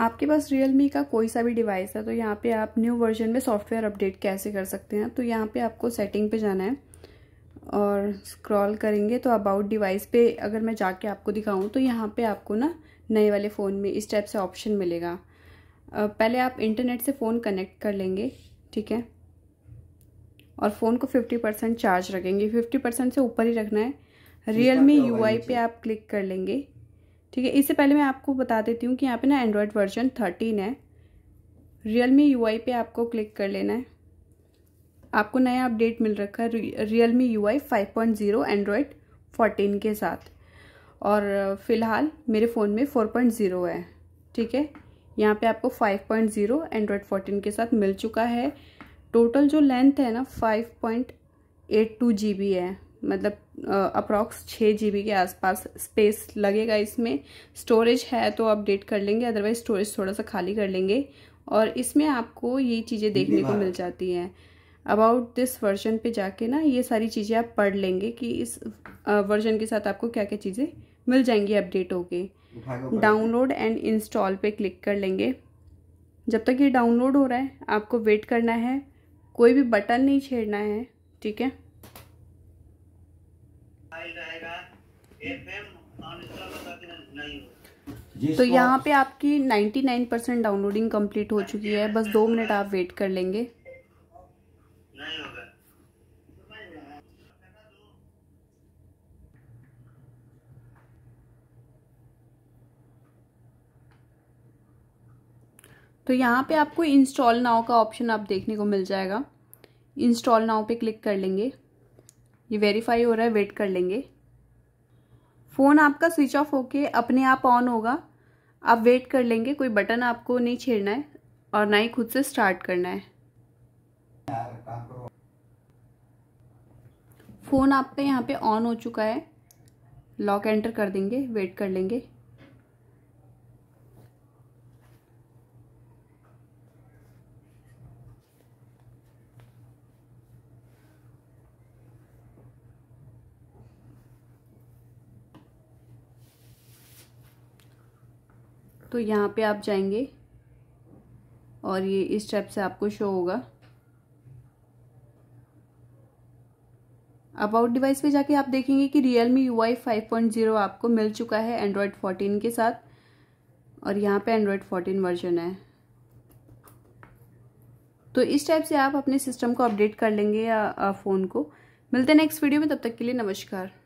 आपके पास मी का कोई सा भी डिवाइस है तो यहाँ पे आप न्यू वर्जन में सॉफ्टवेयर अपडेट कैसे कर सकते हैं तो यहाँ पे आपको सेटिंग पे जाना है और स्क्रॉल करेंगे तो अबाउट डिवाइस पे अगर मैं जाके आपको दिखाऊँ तो यहाँ पे आपको ना नए वाले फ़ोन में इस टाइप से ऑप्शन मिलेगा पहले आप इंटरनेट से फ़ोन कनेक्ट कर लेंगे ठीक है और फ़ोन को फिफ्टी परसेंट चार्ज रखेंगे फिफ्टी परसेंट से ऊपर ही रखना है रियल मी यू पे आप क्लिक कर लेंगे ठीक है इससे पहले मैं आपको बता देती हूँ कि यहाँ पे ना एंड्रॉयड वर्जन थर्टीन है रियल मी यू पे आपको क्लिक कर लेना है आपको नया अपडेट मिल रखा है Realme U I five point zero Android fourteen के साथ और फ़िलहाल मेरे फ़ोन में फोर पॉइंट ज़ीरो है ठीक है यहाँ पे आपको five point zero Android fourteen के साथ मिल चुका है टोटल जो लेंथ है ना five point eight two G B है मतलब अप्रॉक्स छः जी के आसपास स्पेस लगेगा इसमें स्टोरेज है तो अपडेट कर लेंगे अदरवाइज स्टोरेज थोड़ा सा खाली कर लेंगे और इसमें आपको ये चीज़ें देखने को मिल जाती हैं अबाउट दिस वर्जन पे जाके ना ये सारी चीज़ें आप पढ़ लेंगे कि इस वर्जन के साथ आपको क्या क्या चीज़ें मिल जाएंगी अपडेट होके डाउनलोड एंड इंस्टॉल पे क्लिक कर लेंगे जब तक ये डाउनलोड हो रहा है आपको वेट करना है कोई भी बटन नहीं छेड़ना है ठीक है तो यहाँ पे आपकी 99 परसेंट डाउनलोडिंग कंप्लीट हो चुकी है बस दो मिनट आप वेट कर लेंगे तो यहाँ पे आपको इंस्टॉल नाव का ऑप्शन आप देखने को मिल जाएगा इंस्टॉल नाव पे क्लिक कर लेंगे ये वेरीफाई हो रहा है वेट कर लेंगे फ़ोन आपका स्विच ऑफ होके अपने आप ऑन होगा आप वेट कर लेंगे कोई बटन आपको नहीं छेड़ना है और ना ही खुद से स्टार्ट करना है फ़ोन आपका यहाँ पे ऑन हो चुका है लॉक एंटर कर देंगे वेट कर लेंगे तो यहाँ पे आप जाएंगे और ये इस टाइप से आपको शो होगा अबाउट डिवाइस पे जाके आप देखेंगे कि रियल मी यू आई आपको मिल चुका है एंड्रॉयड 14 के साथ और यहाँ पे एंड्रॉयड 14 वर्जन है तो इस टाइप से आप अपने सिस्टम को अपडेट कर लेंगे या फ़ोन को मिलते हैं नेक्स्ट वीडियो में तब तक के लिए नमस्कार